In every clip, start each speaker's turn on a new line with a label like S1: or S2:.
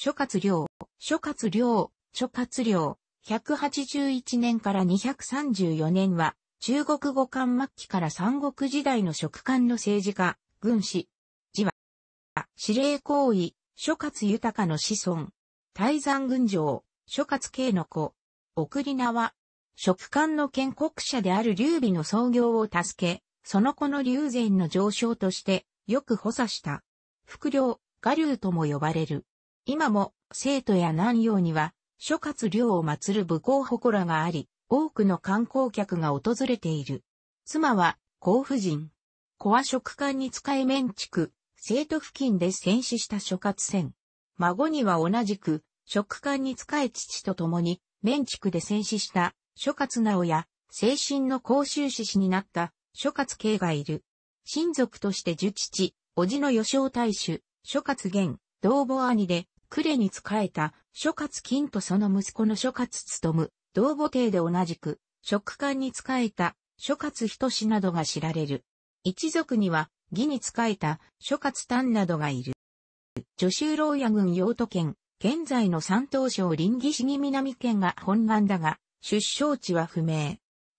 S1: 諸葛亮、諸葛亮、諸葛亮、181年から234年は、中国語漢末期から三国時代の食官の政治家、軍師、字は、司令行為、諸葛豊の子孫、大山軍城、諸葛慶の子、送り縄、は、食官の建国者である劉備の創業を助け、その子の劉禅の上昇として、よく補佐した。副領、我流とも呼ばれる。今も、生徒や南洋には、諸葛亮を祀る武功祠があり、多くの観光客が訪れている。妻は、甲府人。子は食官に使え面区、生徒付近で戦死した諸葛戦。孫には同じく、食官に使え父と共に、面区で戦死した諸葛直や、精神の甲州志士になった諸葛慶がいる。親族として樹父、叔父の吉尾大主、諸葛玄、同母兄で、呉に仕えた諸葛金とその息子の諸葛務、同母帝で同じく、職官に仕えた諸葛仁などが知られる。一族には、義に仕えた諸葛丹などがいる。徐州牢屋郡用都県、現在の山東省林義市南県が本願だが、出生地は不明。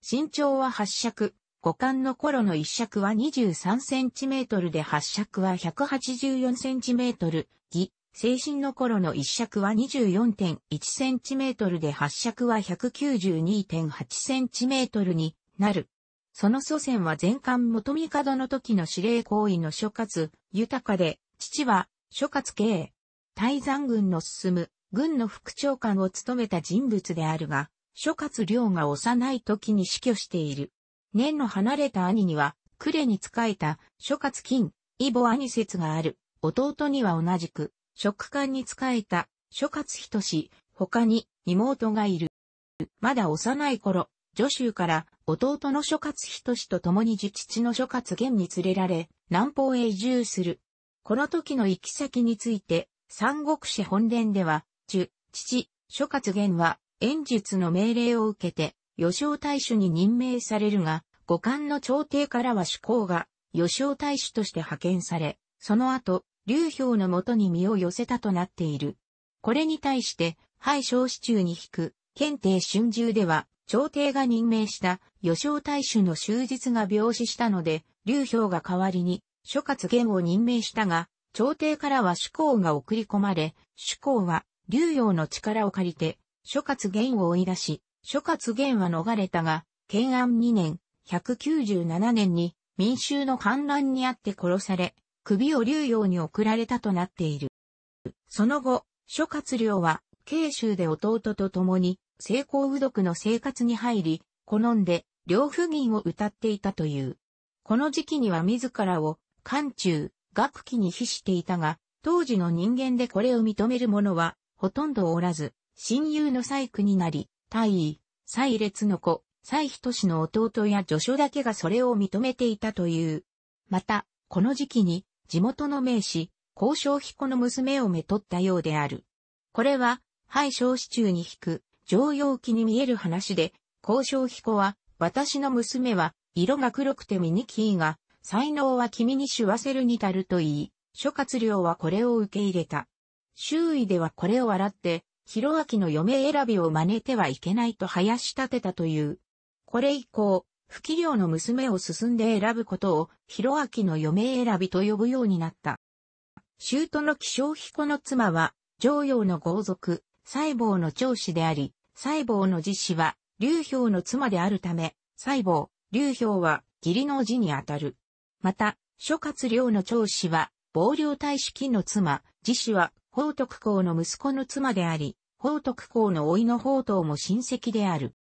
S1: 身長は八尺、五冠の頃の一尺は23センチメートルで八尺は184センチメートル、義、精神の頃の一尺は 24.1cm で八尺は 192.8cm になる。その祖先は全館元帝の時の司令行為の諸葛豊かで、父は諸葛慶。大山軍の進む軍の副長官を務めた人物であるが、諸葛亮が幼い時に死去している。年の離れた兄には、呉に仕えた諸葛金、イボ兄説がある。弟には同じく、職官に仕えた諸葛仁氏、他に妹がいる。まだ幼い頃、助州から弟の諸葛仁氏と共に自父の諸葛源に連れられ、南方へ移住する。この時の行き先について、三国志本殿では、樹、父、諸葛源は、演術の命令を受けて、与尾大使に任命されるが、五官の朝廷からは主公が、与尾大使として派遣され、その後、劉氷のもとに身を寄せたとなっている。これに対して、敗小市中に引く、検定春秋では、朝廷が任命した、余少大衆の終日が病死したので、劉氷が代わりに、諸葛源を任命したが、朝廷からは主公が送り込まれ、主公は、劉陽の力を借りて、諸葛源を追い出し、諸葛源は逃れたが、建安2年、197年に民衆の反乱にあって殺され、首を竜陽に送られたとなっている。その後、諸葛亮は、慶州で弟と共に、成功うどくの生活に入り、好んで、両夫銀を歌っていたという。この時期には自らを、漢中、学期に比していたが、当時の人間でこれを認める者は、ほとんどおらず、親友の細工になり、大尉、細列の子、蔡仁の弟や助書だけがそれを認めていたという。また、この時期に、地元の名士、交渉彦の娘をめとったようである。これは、敗小支中に引く、常用記に見える話で、交渉彦は、私の娘は、色が黒くて見にきいが、才能は君にしわせるに足ると言い、諸葛亮はこれを受け入れた。周囲ではこれを笑って、広明の嫁選びを真似てはいけないと林立てたという。これ以降、不器量の娘を進んで選ぶことを、広明の嫁選びと呼ぶようになった。舅の気象彦の妻は、常陽の豪族、細胞の長子であり、細胞の実子は、劉氷の妻であるため、細胞、劉氷は、義理の字にあたる。また、諸葛亮の長子は、暴領大使金の妻、自子は、宝徳公の息子の妻であり、宝徳公の老いの宝刀も親戚である。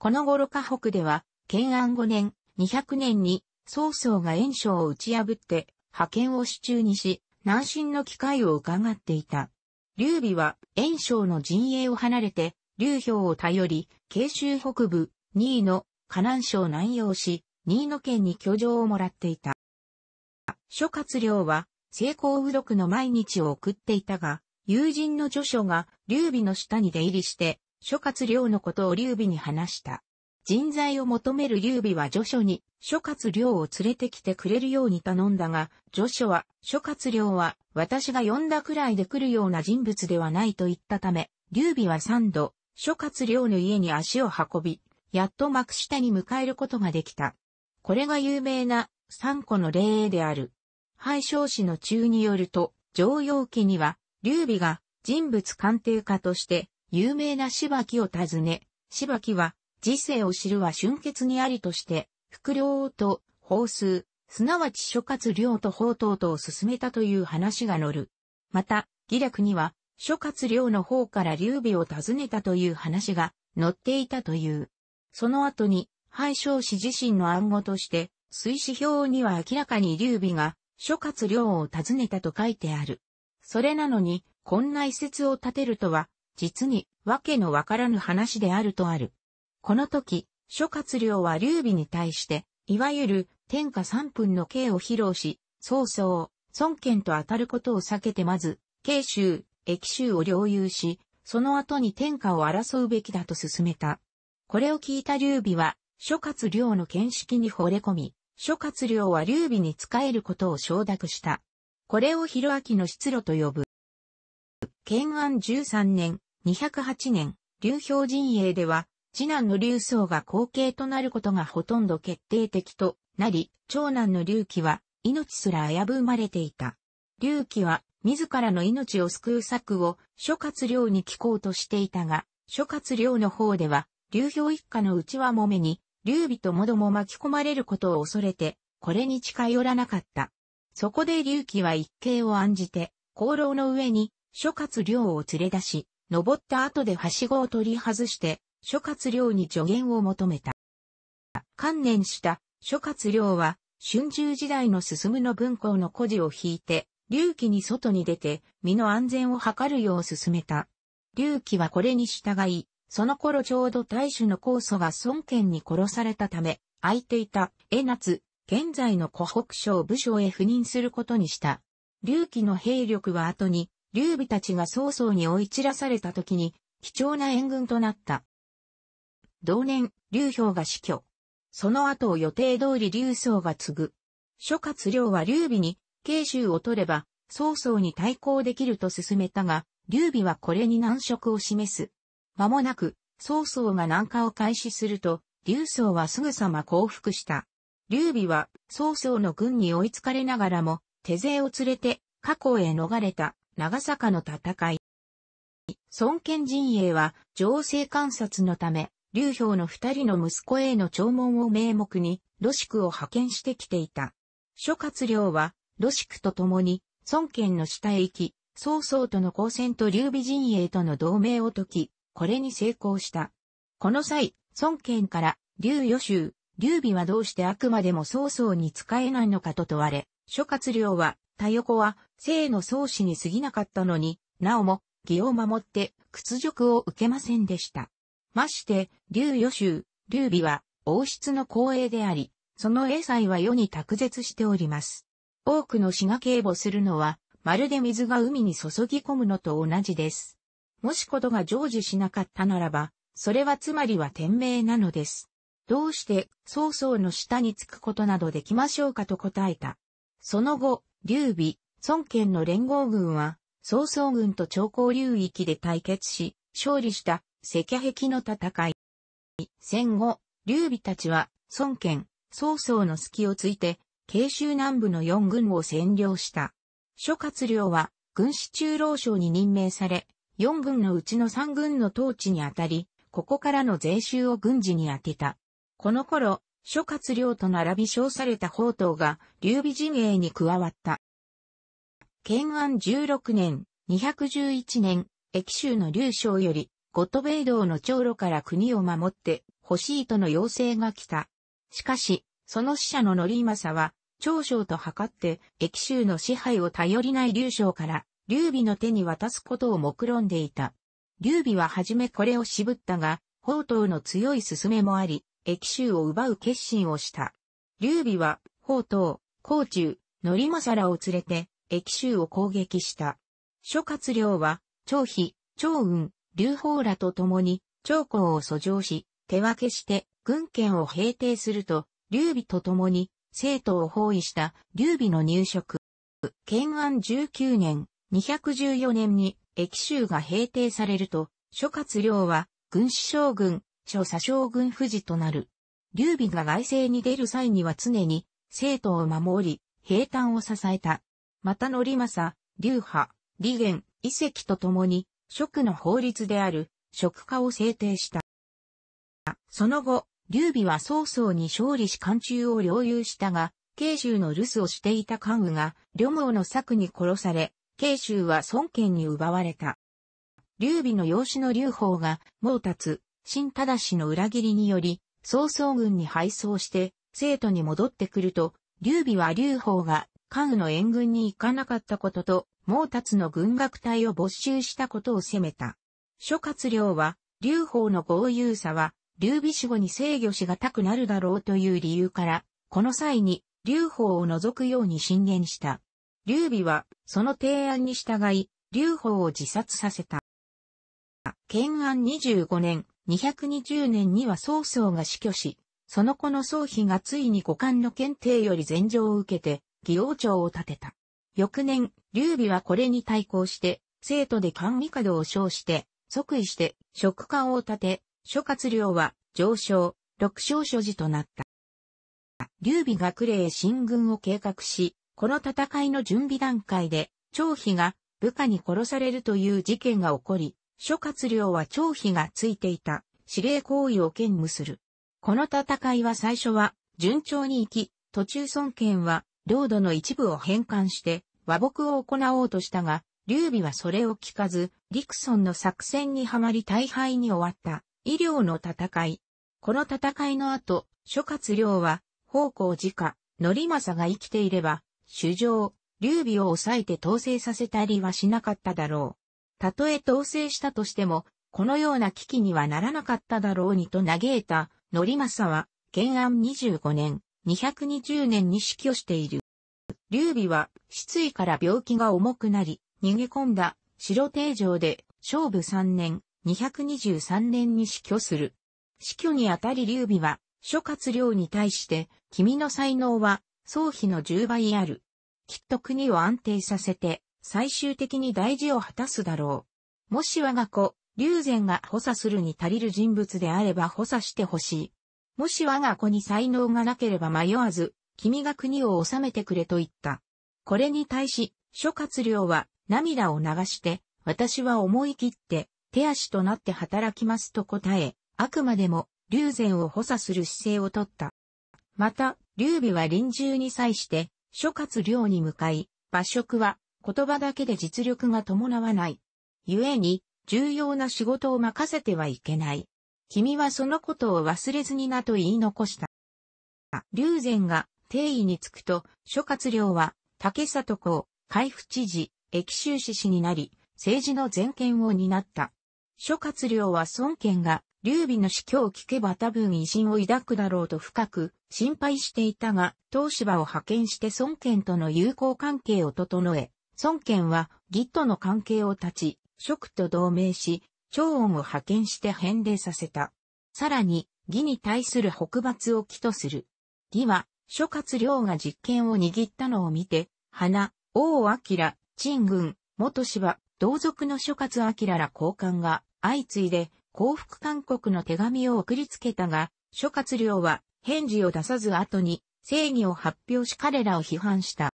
S1: この頃河北では、建安5年、200年に、曹操が炎章を打ち破って、派遣を手中にし、南進の機会を伺っていた。劉備は、炎章の陣営を離れて、劉表を頼り、慶州北部、二位の河南省南陽市、新野県に居城をもらっていた。諸葛亮は、成功右録の毎日を送っていたが、友人の著書が劉備の下に出入りして、諸葛亮のことを劉備に話した。人材を求める劉備は助書に諸葛亮を連れてきてくれるように頼んだが、助書は諸葛亮は私が呼んだくらいで来るような人物ではないと言ったため、劉備は三度諸葛亮の家に足を運び、やっと幕下に迎えることができた。これが有名な三個の例である。廃将士の中によると、常用記には、劉備が人物鑑定家として、有名な芝木を訪ね、芝木は、時世を知るは春潔にありとして、副領と法数、すなわち諸葛亮と法等とを進めたという話が載る。また、義略には、諸葛亮の方から劉備を訪ねたという話が載っていたという。その後に、敗将氏自身の暗号として、水死表には明らかに劉備が諸葛亮を訪ねたと書いてある。それなのに、こんな一説を立てるとは、実に、わけのわからぬ話であるとある。この時、諸葛亮は劉備に対して、いわゆる天下三分の刑を披露し、曹操、孫権と当たることを避けてまず、慶州、益州を領有し、その後に天下を争うべきだと進めた。これを聞いた劉備は、諸葛亮の見識に惚れ込み、諸葛亮は劉備に仕えることを承諾した。これを広明の失路と呼ぶ。建安13年、208年、流氷陣営では、次男の流僧が後継となることがほとんど決定的となり、長男の流輝は命すら危ぶまれていた。流輝は自らの命を救う策を諸葛亮に聞こうとしていたが、諸葛亮の方では、流氷一家の内輪もめに、劉備ともども巻き込まれることを恐れて、これに近寄らなかった。そこで劉輝は一計を案じて、功労の上に諸葛亮を連れ出し、登った後ではしごを取り外して、諸葛亮に助言を求めた。観念した諸葛亮は、春秋時代の進むの文庫の故事を引いて、隆起に外に出て、身の安全を図るよう進めた。隆起はこれに従い、その頃ちょうど大主の酵素が孫権に殺されたため、空いていた、江夏、現在の湖北省部署へ赴任することにした。隆起の兵力は後に、劉備たちが曹操に追い散らされた時に、貴重な援軍となった。同年、劉氷が死去。その後を予定通り劉宗が継ぐ。諸葛亮は劉備に、慶州を取れば、曹操に対抗できると進めたが、劉備はこれに難色を示す。間もなく、曹操が南下を開始すると、劉宗はすぐさま降伏した。劉備は曹操の軍に追いつかれながらも、手勢を連れて、過去へ逃れた。長坂の戦い。孫権陣営は、情勢観察のため、劉氷の二人の息子への弔問を名目に、露宿を派遣してきていた。諸葛亮は、露宿と共に、孫権の下へ行き、曹操との交戦と劉備陣営との同盟を解き、これに成功した。この際、孫権から、劉予州、劉備はどうしてあくまでも曹操に使えないのかと問われ、諸葛亮は、田横は、生の創始に過ぎなかったのに、なおも、義を守って、屈辱を受けませんでした。まして、劉予州、劉備は、王室の光栄であり、その英才は世に卓絶しております。多くの死が警護するのは、まるで水が海に注ぎ込むのと同じです。もしことが成就しなかったならば、それはつまりは天命なのです。どうして、曹操の下につくことなどできましょうかと答えた。その後、劉備、孫権の連合軍は、曹操軍と長江流域で対決し、勝利した、赤壁の戦い。戦後、劉備たちは、孫権、曹操の隙をついて、慶州南部の四軍を占領した。諸葛亮は、軍師中老将に任命され、四軍のうちの三軍の統治にあたり、ここからの税収を軍事に当てた。この頃、諸葛亮と並び称された宝刀が劉備陣営に加わった。建安16年、211年、駅州の劉将より、ゴトベイ道の長路から国を守って欲しいとの要請が来た。しかし、その使者のマサは、長将と図って、駅州の支配を頼りない劉将から、劉備の手に渡すことを目論んでいた。劉備は初めこれを渋ったが、宝刀の強い勧めもあり、駅州を奪う決心をした。劉備は、宝刀、甲中、則政らを連れて、駅州を攻撃した。諸葛亮は、張飛、張雲、劉邦らと共に、長江を遡上し、手分けして、軍権を平定すると、劉備と共に、生徒を包囲した劉備の入植。建安19年、214年に、駅州が平定されると、諸葛亮は、軍師将軍、著左将軍富士となる。劉備が外政に出る際には常に、生徒を守り、平坦を支えた。また則政、流派、李元、遺跡と共に、職の法律である、職化を制定した。その後、劉備は曹操に勝利し漢中を領有したが、慶州の留守をしていた関羽が、呂蒙の策に殺され、慶州は孫権に奪われた。劉備の養子の劉邦が、毛達、新忠の裏切りにより、曹操軍に敗走して、生徒に戻ってくると、劉備は劉邦が関羽の援軍に行かなかったことと、毛達の軍学隊を没収したことを責めた。諸葛亮は、劉邦の豪遊さは、劉備死後に制御しがたくなるだろうという理由から、この際に、劉邦を除くように進言した。劉備は、その提案に従い、劉邦を自殺させた。建安25年、220年には曹操が死去し、その子の曹妃がついに五冠の検定より禅譲を受けて、義王朝を建てた。翌年、劉備はこれに対抗して、生徒で官帝を称して、即位して、職官を建て、諸葛亮は上昇、六将所持となった。劉備が呉へ進軍を計画し、この戦いの準備段階で、張飛が部下に殺されるという事件が起こり、諸葛亮は張飛がついていた指令行為を兼務する。この戦いは最初は順調に行き、途中孫権は領土の一部を返還して和睦を行おうとしたが、劉備はそれを聞かず、陸村の作戦にはまり大敗に終わった医療の戦い。この戦いの後、諸葛亮は、方向自家、則政が生きていれば、主上、劉備を抑えて統制させたりはしなかっただろう。たとえ統制したとしても、このような危機にはならなかっただろうにと嘆いた、則政は、建安25年、220年に死去している。劉備は、失意から病気が重くなり、逃げ込んだ、白定城で、勝負3年、223年に死去する。死去にあたり劉備は、諸葛亮に対して、君の才能は、総費の10倍ある。きっと国を安定させて、最終的に大事を果たすだろう。もし我が子、竜禅が補佐するに足りる人物であれば補佐してほしい。もし我が子に才能がなければ迷わず、君が国を治めてくれと言った。これに対し、諸葛亮は涙を流して、私は思い切って、手足となって働きますと答え、あくまでも、竜禅を補佐する姿勢をとった。また、劉備は臨終に際して、諸葛亮に向かい、馬食は言葉だけで実力が伴わない。故に、重要な仕事を任せてはいけない。君はそのことを忘れずになと言い残した。龍禅が定位につくと、諸葛亮は、竹里公、海部知事、駅州志士になり、政治の全権を担った。諸葛亮は孫権が、劉備の死去を聞けば多分威信を抱くだろうと深く心配していたが、東芝を派遣して孫権との友好関係を整え、孫権は義との関係を断ち、職と同盟し、長音を派遣して返礼させた。さらに、義に対する北伐を起とする。義は、諸葛亮が実権を握ったのを見て、花、王明、陳軍、元芝、同族の諸葛明ら高官が、相次いで、降伏勧告の手紙を送りつけたが、諸葛亮は、返事を出さず後に、正義を発表し彼らを批判した。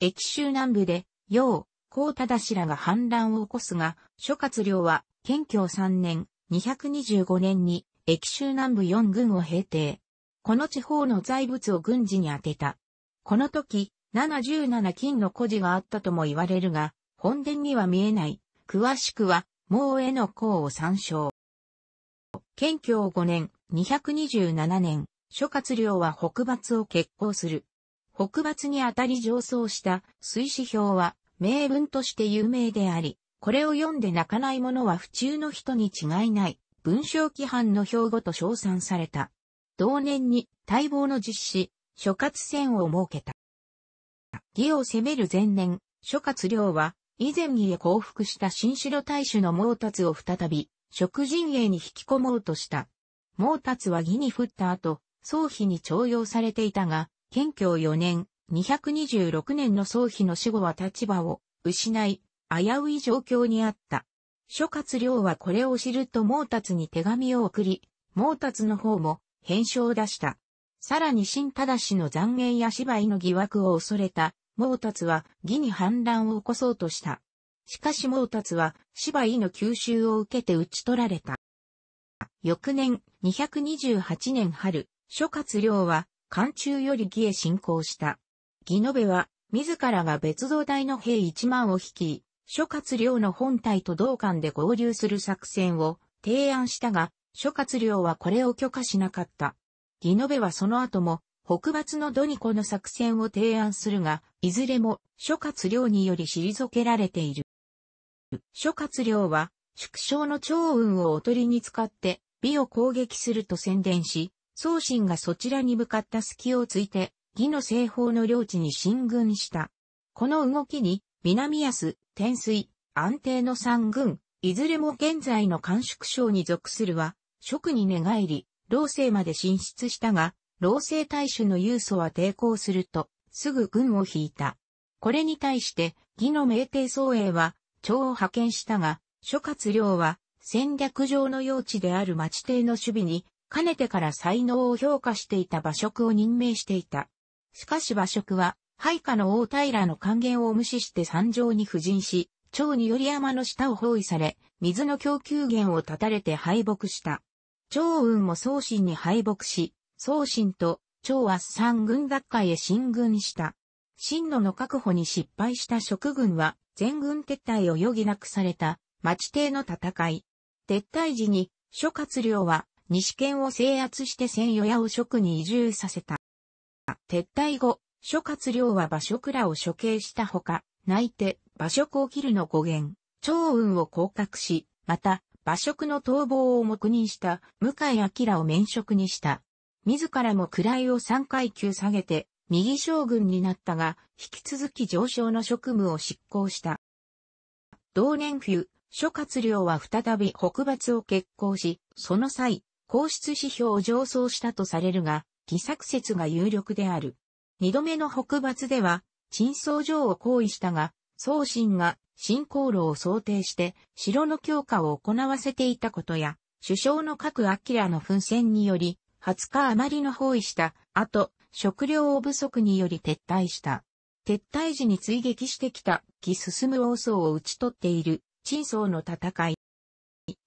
S1: 駅州南部で、楊、高忠氏らが反乱を起こすが、諸葛亮は、建教3年、225年に、駅州南部4軍を平定。この地方の財物を軍事に当てた。この時、77金の古事があったとも言われるが、本殿には見えない。詳しくは、毛への孔を参照。建教5年、227年、諸葛亮は北伐を決行する。北伐にあたり上奏した水死表は名文として有名であり、これを読んで泣かない者は不中の人に違いない、文章規範の標語と称賛された。同年に待望の実施、諸葛戦を設けた。義を攻める前年、諸葛亮は、以前にへ降伏した新城大主の毛達を再び、食陣営に引き込もうとした。毛達は義に降った後、総妃に徴用されていたが、建教4年、226年の宗妃の死後は立場を失い、危うい状況にあった。諸葛亮はこれを知ると毛達に手紙を送り、毛達の方も返書を出した。さらに新忠の残言や芝居の疑惑を恐れた毛達は義に反乱を起こそうとした。しかし毛達は芝居の吸収を受けて討ち取られた。翌年228年春、諸葛亮は艦中より義へ侵攻した。義延は、自らが別動隊の兵一万を率い、諸葛亮の本体と同艦で合流する作戦を提案したが、諸葛亮はこれを許可しなかった。義延はその後も、北伐のドニコの作戦を提案するが、いずれも諸葛亮により退けられている。諸葛亮は、縮小の長雲をおとりに使って、美を攻撃すると宣伝し、宗信がそちらに向かった隙をついて、義の西方の領地に進軍した。この動きに、南安、天水、安定の三軍、いずれも現在の甘粛省に属するは、職に寝返り、老政まで進出したが、老政大衆の勇祖は抵抗すると、すぐ軍を引いた。これに対して、義の明帝宗英は、長を派遣したが、諸葛亮は、戦略上の用地である町帝の守備にかねてから才能を評価していた馬食を任命していた。しかし馬食は、配下の大平の還元を無視して山上に布陣し、長により山の下を包囲され、水の供給源を断たれて敗北した。長雲も宗信に敗北し、宗信と長圧三軍学会へ進軍した。進路の確保に失敗した職軍は、全軍撤退を余儀なくされた、町邸の戦い。撤退時に、諸葛亮は、西県を制圧して千余屋を職に移住させた。撤退後、諸葛亮は馬職らを処刑したほか、泣いて馬職を切るの語源、長雲を降格し、また、馬職の逃亡を黙認した向井明を免職にした。自らも位を3階級下げて、右将軍になったが、引き続き上昇の職務を執行した。同年冬、諸葛亮は再び北伐を決行し、その際、皇室指標を上層したとされるが、偽作説が有力である。二度目の北伐では、陳僧城を行為したが、宗信が新航路を想定して城の強化を行わせていたことや、首相の各明の奮戦により、20日余りの包囲した後、食料不足により撤退した。撤退時に追撃してきた、義進王僧を討ち取っている、陳僧の戦い。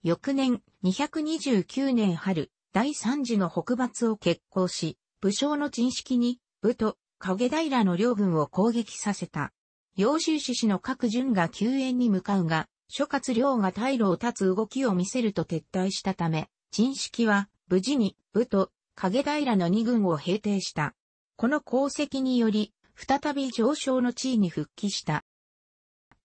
S1: 翌年229年春、第三次の北伐を決行し、武将の陳式に、武と影平の両軍を攻撃させた。揚州市市の各順が救援に向かうが、諸葛亮が退路を断つ動きを見せると撤退したため、陳式は無事に武と影平の二軍を平定した。この功績により、再び上昇の地位に復帰した。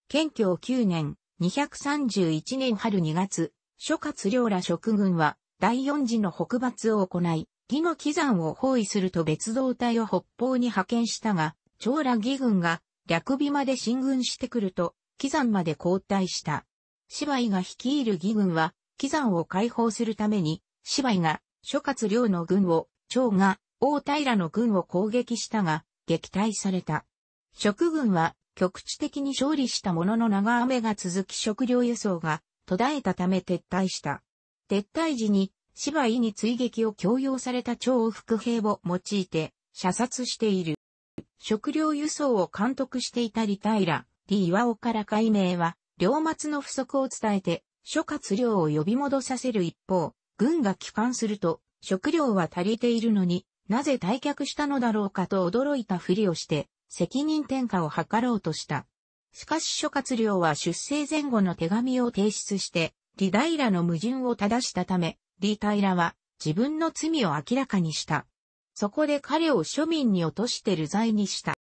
S1: 建教九年、231年春2月、諸葛亮ら職軍は第四次の北伐を行い、義の帰山を包囲すると別動隊を北方に派遣したが、長羅義軍が略尾まで進軍してくると、帰山まで後退した。芝居が率いる義軍は、帰山を解放するために、芝居が諸葛亮の軍を、長が大平の軍を攻撃したが、撃退された。職軍は局地的に勝利したものの長雨が続き食料輸送が途絶えたため撤退した。撤退時に、芝居に追撃を強要された超副兵を用いて射殺している。食料輸送を監督していたリタイラ、リワオから解明は、両末の不足を伝えて、諸葛亮を呼び戻させる一方、軍が帰還すると、食料は足りているのに、なぜ退却したのだろうかと驚いたふりをして、責任転嫁を図ろうとした。しかし諸葛亮は出生前後の手紙を提出して、李平の矛盾を正したため、李平は自分の罪を明らかにした。そこで彼を庶民に落として流罪にした。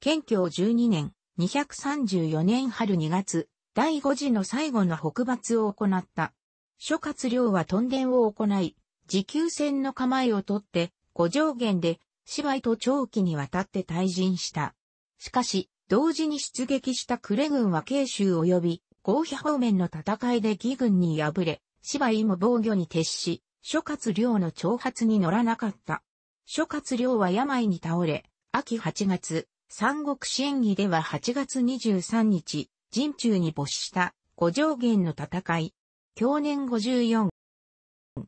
S1: 建教12年、234年春2月、第5次の最後の北伐を行った。諸葛亮は屯田を行い、持久戦の構えをとって、五条原で芝居と長期にわたって退陣した。しかし、同時に出撃した呉軍は慶州及び合肥方面の戦いで義軍に敗れ、芝居も防御に徹し、諸葛亮の挑発に乗らなかった。諸葛亮は病に倒れ、秋8月、三国志演義では8月23日、陣中に没した五条元の戦い。去年54。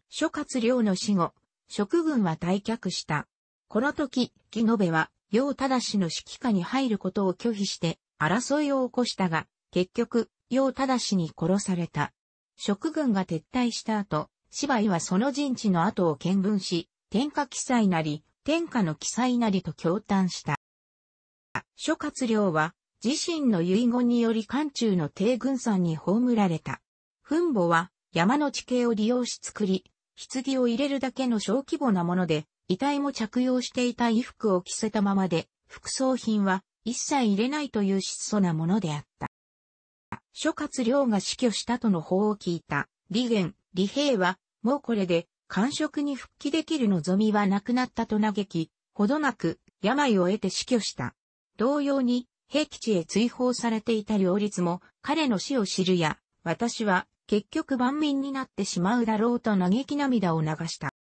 S1: 諸葛亮の死後、職軍は退却した。この時、木延は、楊忠の指揮下に入ることを拒否して、争いを起こしたが、結局、楊忠に殺された。職軍が撤退した後、芝居はその陣地の後を見分し、天下記載なり、天下の記載なりと共嘆した。諸葛亮は、自身の遺言により漢中の帝軍山に葬られた。墳墓は、山の地形を利用し作り、棺を入れるだけの小規模なもので、遺体も着用していた衣服を着せたままで、副葬品は一切入れないという質素なものであった。諸葛亮が死去したとの報を聞いた、李元、李平は、もうこれで、官職に復帰できる望みはなくなったと嘆き、ほどなく、病を得て死去した。同様に、平吉へ追放されていた両立も、彼の死を知るや、私は、結局万民になってしまうだろうと嘆き涙を流した。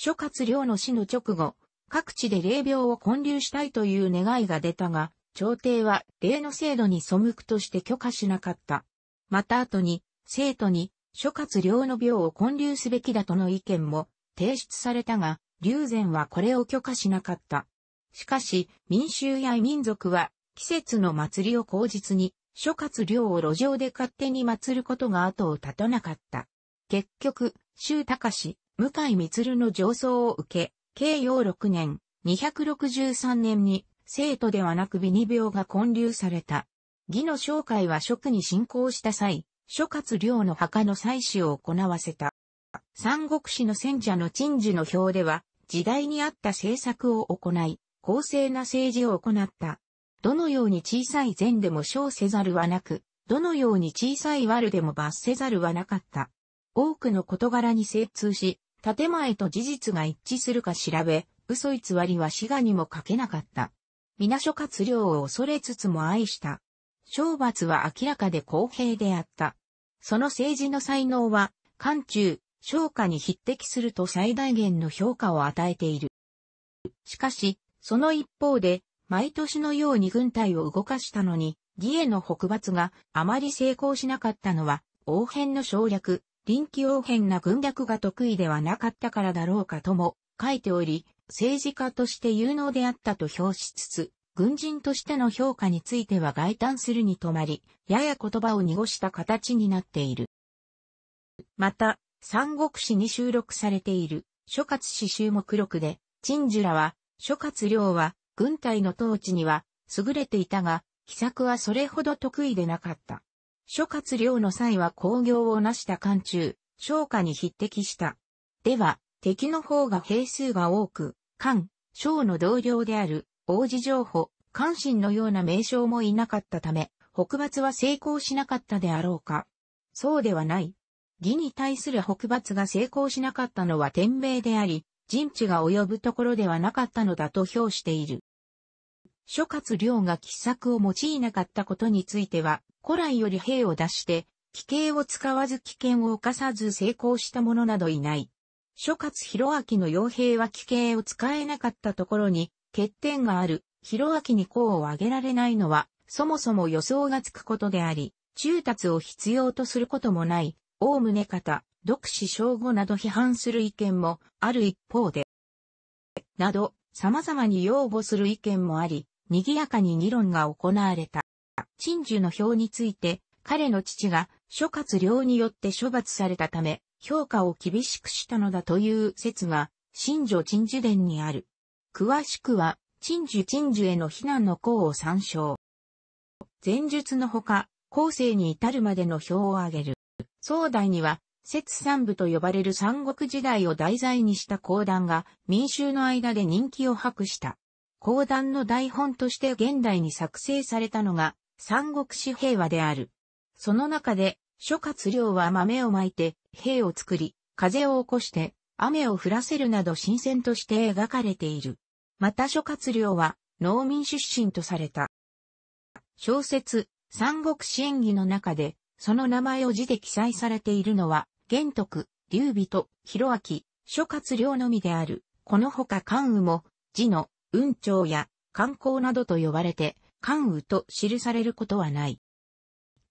S1: 諸葛亮の死の直後、各地で霊廟を建立したいという願いが出たが、朝廷は霊の制度に背くとして許可しなかった。また後に、生徒に諸葛亮の廟を建立すべきだとの意見も提出されたが、龍禅はこれを許可しなかった。しかし、民衆や異民族は、季節の祭りを口実に、諸葛亮を路上で勝手に祀ることが後を絶たなかった。結局、周隆、向井光の上層を受け、慶応6年、263年に、生徒ではなくビニ病が混流された。義の紹介は職に進行した際、諸葛亮の墓の祭祀を行わせた。三国志の戦者の陳事の表では、時代に合った政策を行い、公正な政治を行った。どのように小さい善でも称せざるはなく、どのように小さい悪でも罰せざるはなかった。多くの事柄に精通し、建前と事実が一致するか調べ、嘘偽りは滋賀にもかけなかった。皆諸葛亮を恐れつつも愛した。懲罰は明らかで公平であった。その政治の才能は、漢中、昇華に匹敵すると最大限の評価を与えている。しかし、その一方で、毎年のように軍隊を動かしたのに、義への北伐があまり成功しなかったのは、応変の省略、臨機応変な軍略が得意ではなかったからだろうかとも書いており、政治家として有能であったと評しつつ、軍人としての評価については外嘆するに止まり、やや言葉を濁した形になっている。また、三国志に収録されている諸葛詩集目録で、陳樹らは、諸葛亮は、軍隊の統治には、優れていたが、秘策はそれほど得意でなかった。諸葛亮の際は工業を成した漢中、商家に匹敵した。では、敵の方が兵数が多く、漢、商の同僚である、王子情報、関心のような名称もいなかったため、北伐は成功しなかったであろうか。そうではない。義に対する北伐が成功しなかったのは天命であり、人知が及ぶところではなかったのだと評している。諸葛亮が奇策を用いなかったことについては、古来より兵を出して、奇形を使わず危険を犯さず成功した者などいない。諸葛広明の傭兵は奇形を使えなかったところに、欠点がある、広明に功を挙げられないのは、そもそも予想がつくことであり、中達を必要とすることもない、大胸方、独死称号など批判する意見もある一方で、など、様々に擁護する意見もあり、賑やかに議論が行われた。陳寿の票について、彼の父が諸葛亮によって処罰されたため、評価を厳しくしたのだという説が、新女陳寿伝にある。詳しくは、陳寿陳寿への非難の項を参照。前述のほか、後世に至るまでの表を挙げる。宋代には、摂三部と呼ばれる三国時代を題材にした講談が民衆の間で人気を博した。講談の台本として現代に作成されたのが、三国志平和である。その中で、諸葛亮は豆をまいて、兵を作り、風を起こして、雨を降らせるなど新鮮として描かれている。また諸葛亮は、農民出身とされた。小説、三国志演義の中で、その名前を字で記載されているのは、玄徳、劉備と、広明、諸葛亮のみである。このほか関羽も、字の、雲長や観光などと呼ばれて、関羽と記されることはない。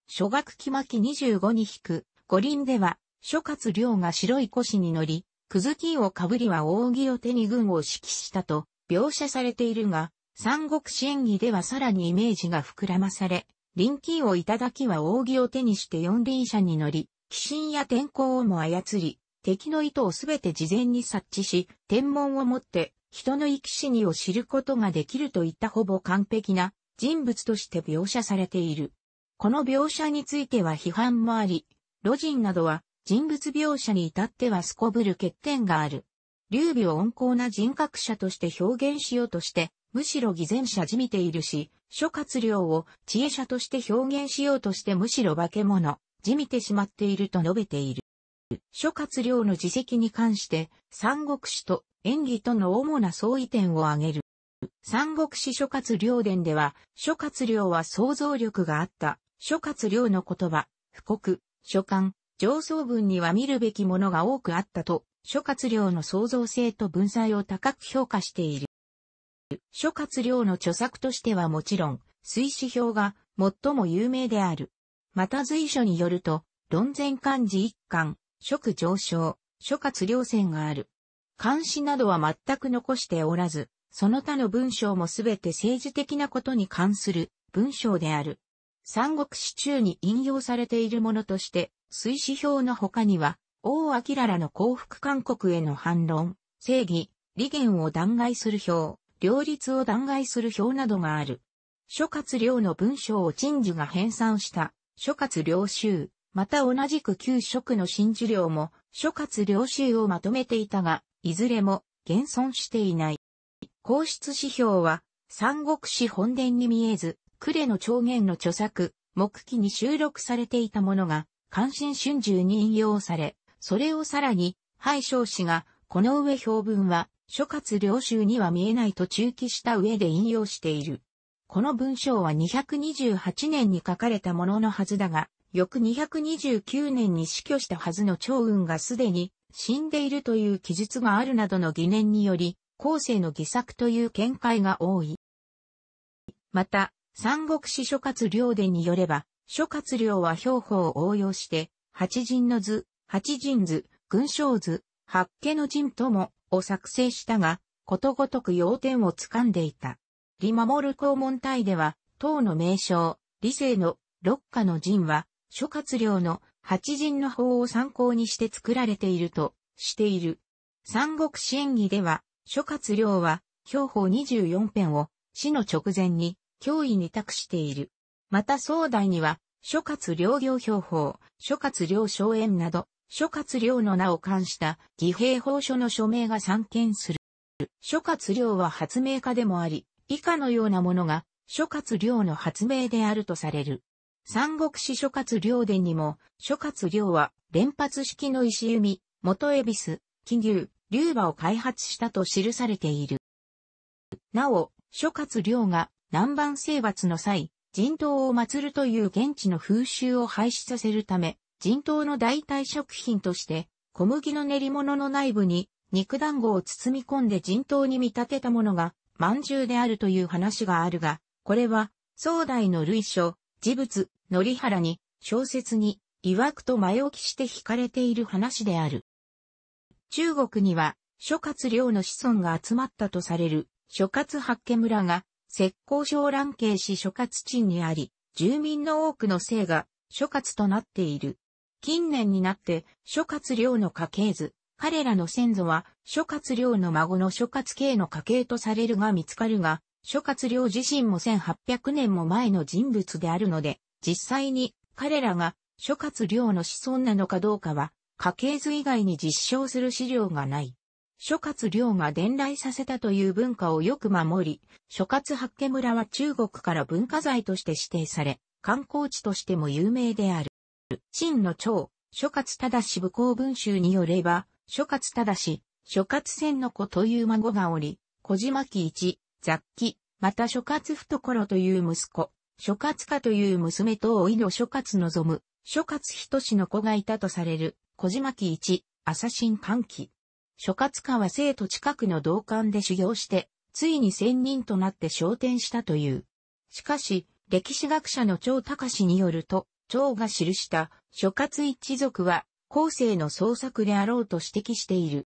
S1: 諸学期巻25に引く、五輪では、諸葛亮が白い腰に乗り、くずきをかぶりは扇を手に軍を指揮したと描写されているが、三国志演儀ではさらにイメージが膨らまされ、臨機をいただきは扇を手にして四輪車に乗り、鬼神や天候をも操り、敵の意図をすべて事前に察知し、天文をもって人の生き死にを知ることができるといったほぼ完璧な人物として描写されている。この描写については批判もあり、魯人などは人物描写に至ってはすこぶる欠点がある。劉備を温厚な人格者として表現しようとして、むしろ偽善者じみているし、諸葛亮を知恵者として表現しようとしてむしろ化け物、じみてしまっていると述べている。諸葛亮の自責に関して、三国志と演技との主な相違点を挙げる。三国志諸葛亮伝では、諸葛亮は想像力があった。諸葛亮の言葉、布告、書簡、上層文には見るべきものが多くあったと、諸葛亮の創造性と文才を高く評価している。諸葛亮の著作としてはもちろん、水死表が最も有名である。また随所によると、論前漢字一巻、食上昇、諸葛両線がある。監視などは全く残しておらず、その他の文章もすべて政治的なことに関する文章である。三国志中に引用されているものとして、水死表の他には、王明らの幸福勧告への反論、正義、利言を弾劾する表、両立を弾劾する表などがある。諸葛亮の文章を陳樹が編纂した、諸葛亮州。また同じく旧職の真珠領も諸葛領衆をまとめていたが、いずれも現存していない。皇室指標は、三国志本殿に見えず、呉の長言の著作、目記に収録されていたものが、関心春秋に引用され、それをさらに、廃将氏が、この上表文は、諸葛領衆には見えないと中記した上で引用している。この文章は228年に書かれたもののはずだが、翌229年に死去したはずの長雲がすでに死んでいるという記述があるなどの疑念により、後世の偽作という見解が多い。また、三国志諸葛亮伝によれば、諸葛亮は兵法を応用して、八人の図、八人図、群章図、八家の陣とも、を作成したが、ことごとく要点を掴んでいた。李守る公文体では、唐の名称、李世の六家の陣は、諸葛亮の八人の法を参考にして作られているとしている。三国志演義では、諸葛亮は、標法24編を死の直前に脅威に託している。また壮大には、諸葛亮行標法、諸葛亮荘園など、諸葛亮の名を冠した義兵法書の署名が散見する。諸葛亮は発明家でもあり、以下のようなものが諸葛亮の発明であるとされる。三国志諸葛亮伝にも、諸葛亮は連発式の石弓、元恵比寿、金牛、龍馬を開発したと記されている。なお、諸葛亮が南蛮征伐の際、人頭を祀るという現地の風習を廃止させるため、人頭の代替食品として、小麦の練り物の内部に肉団子を包み込んで人頭に見立てたものが、饅頭であるという話があるが、これは、宋代の類書、事物、のりはらに、小説に、曰くと前置きして惹かれている話である。中国には、諸葛亮の子孫が集まったとされる、諸葛八家村が、石膏小蘭慶市諸葛鎮にあり、住民の多くの姓が、諸葛となっている。近年になって、諸葛亮の家系図、彼らの先祖は、諸葛亮の孫の諸葛慶の家系とされるが見つかるが、諸葛亮自身も1800年も前の人物であるので、実際に彼らが諸葛亮の子孫なのかどうかは、家系図以外に実証する資料がない。諸葛亮が伝来させたという文化をよく守り、諸葛八家村は中国から文化財として指定され、観光地としても有名である。陳の長、諸葛し武功文集によれば、諸葛し、諸葛仙の子という孫がおり、小島木一、雑記、また諸葛懐という息子、諸葛家という娘と老いの諸葛望む、諸葛仁の子がいたとされる、小島木一、朝新歓喜。諸葛家は生徒近くの道館で修行して、ついに仙人となって昇天したという。しかし、歴史学者の張隆によると、張が記した諸葛一族は、後世の創作であろうと指摘している。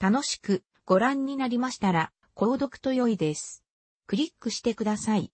S1: 楽しくご覧になりましたら、購読と良いです。クリックしてください。